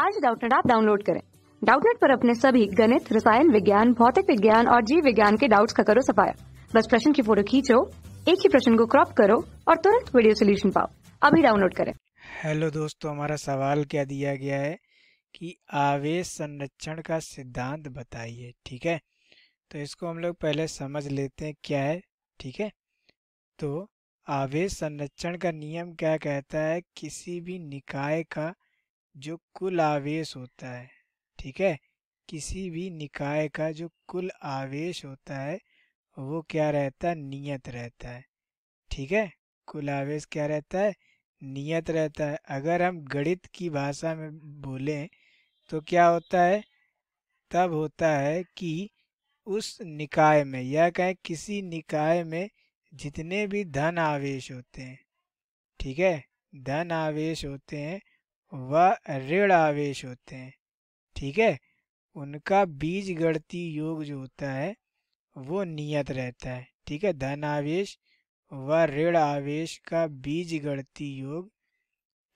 आज डाउटनेट आप डाउनलोड करें डाउटनेट पर अपने सभी गणित रसायन विज्ञान भौतिक विज्ञान और जीव विज्ञान के डाउट्स का करो सफाया बस प्रश्न की फोटो खींचो एक ही प्रश्न को क्रॉप करो और तुरंत वीडियो सोल्यूशन पाओ अभी डाउनलोड करें हेलो दोस्तों हमारा सवाल क्या दिया गया है कि आवेश संरक्षण का सिद्धांत बताइए ठीक है तो इसको हम लोग पहले समझ लेते हैं क्या है ठीक है तो आवेश संरक्षण का नियम क्या कहता है किसी भी निकाय का जो कुल आवेश होता है ठीक है किसी भी निकाय का जो कुल आवेश होता है वो क्या रहता है नियत रहता है ठीक है कुल आवेश क्या रहता है नियत रहता है अगर हम गणित की भाषा में बोलें तो क्या होता है तब होता है कि उस निकाय में या कहें किसी निकाय में जितने भी धन आवेश होते हैं ठीक है धन आवेश होते हैं व ऋण आवेश होते हैं ठीक है उनका बीज गणती योग जो होता है वो नियत रहता है ठीक है धन आवेश व ऋण आवेश का बीज गणती योग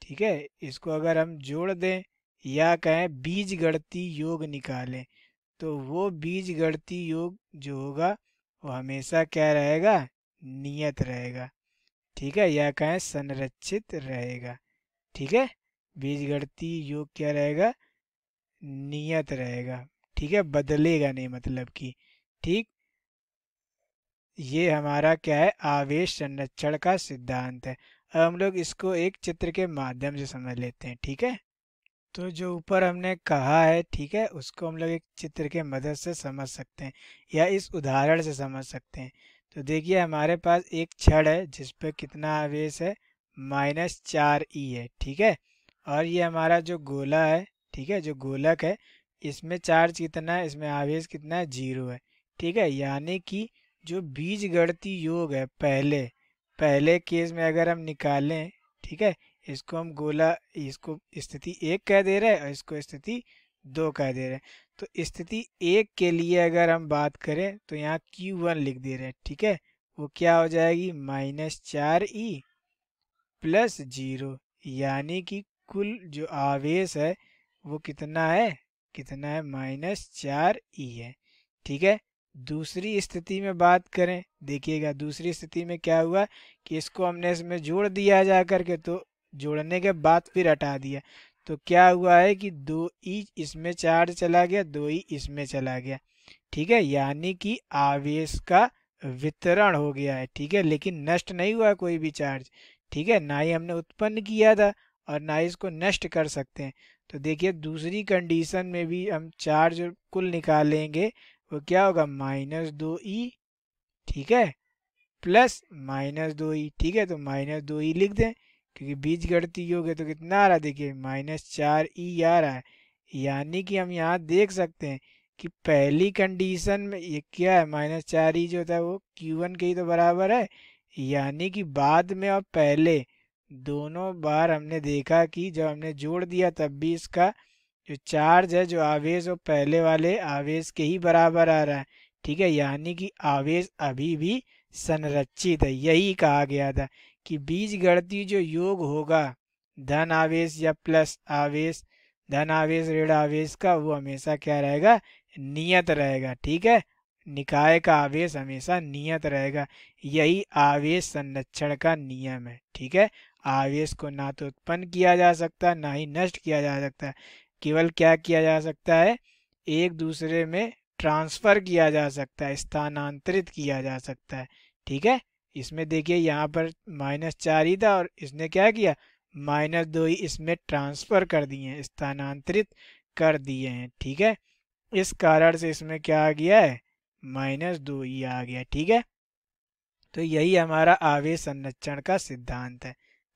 ठीक है इसको अगर हम जोड़ दें या कहें बीज गणती योग निकालें तो वो बीज गणती योग जो होगा वो हमेशा क्या रहेगा नियत रहेगा ठीक है या कहें संरक्षित रहेगा ठीक है बीजगणितीय योग क्या रहेगा नियत रहेगा ठीक है बदलेगा नहीं मतलब कि ठीक ये हमारा क्या है आवेश संरक्षण का सिद्धांत है अब हम लोग इसको एक चित्र के माध्यम से समझ लेते हैं ठीक है तो जो ऊपर हमने कहा है ठीक है उसको हम लोग एक चित्र के मदद से समझ सकते हैं या इस उदाहरण से समझ सकते हैं तो देखिए हमारे पास एक छड़ है जिसपे कितना आवेश है माइनस चार ई है ठीक है और ये हमारा जो गोला है ठीक है जो गोलक है इसमें चार्ज कितना है इसमें आवेश कितना है जीरो है ठीक है यानी कि जो बीज गणती योग है पहले पहले केस में अगर हम निकालें ठीक है इसको हम गोला इसको स्थिति एक कह दे रहे हैं और इसको स्थिति दो कह दे रहे हैं तो स्थिति एक के लिए अगर हम बात करें तो यहाँ क्यू वन लिख दे रहे हैं ठीक है वो क्या हो जाएगी माइनस चार ई e प्लस जीरो यानी कि कुल जो आवेश है वो कितना है कितना है माइनस चार ई है ठीक है दूसरी स्थिति में बात करें देखिएगा दूसरी स्थिति में क्या हुआ कि इसको हमने इसमें जोड़ दिया जा करके तो जोड़ने के बाद फिर हटा दिया तो क्या हुआ है कि दो ई इसमें चार चला गया दो ई इसमें चला गया ठीक है यानी कि आवेश का वितरण हो गया है ठीक है लेकिन नष्ट नहीं हुआ कोई भी चार्ज ठीक है ना ही हमने उत्पन्न किया था और ना इसको नष्ट कर सकते हैं तो देखिए दूसरी कंडीशन में भी हम चार्ज कुल निकालेंगे वो क्या होगा माइनस दो ई e, ठीक है प्लस माइनस दो ई e, ठीक है तो माइनस दो ई e लिख दें क्योंकि बीज गढ़ती होगी तो कितना आ रहा है देखिए माइनस चार ई आ रहा है यानी कि हम यहाँ देख सकते हैं कि पहली कंडीशन में ये क्या है माइनस चार ई जो होता है वो क्यू वन के ही तो बराबर है यानी कि बाद में और पहले दोनों बार हमने देखा कि जब हमने जोड़ दिया तब भी इसका जो चार्ज है जो आवेश वो पहले वाले आवेश के ही बराबर आ रहा है ठीक है यानी कि आवेश अभी भी संरक्षित है यही कहा गया था कि बीज गणती जो योग होगा धन आवेश या प्लस आवेश धन आवेश ऋण आवेश का वो हमेशा क्या रहेगा नियत रहेगा ठीक है निकाय का आवेश हमेशा नियत रहेगा यही आवेश संरक्षण का नियम है ठीक है आवेश को ना तो उत्पन्न किया जा सकता ना ही नष्ट किया जा सकता है केवल क्या किया जा सकता है एक दूसरे में ट्रांसफर किया जा सकता है स्थानांतरित किया जा सकता है ठीक है इसमें देखिए यहाँ पर माइनस चार ही था और इसने क्या किया माइनस दो ही इसमें ट्रांसफर कर दिए हैं स्थानांतरित कर दिए हैं ठीक है इस कारण से इसमें क्या आ गया है माइनस दो ही आ गया ठीक है तो यही हमारा आवेश संरक्षण का सिद्धांत है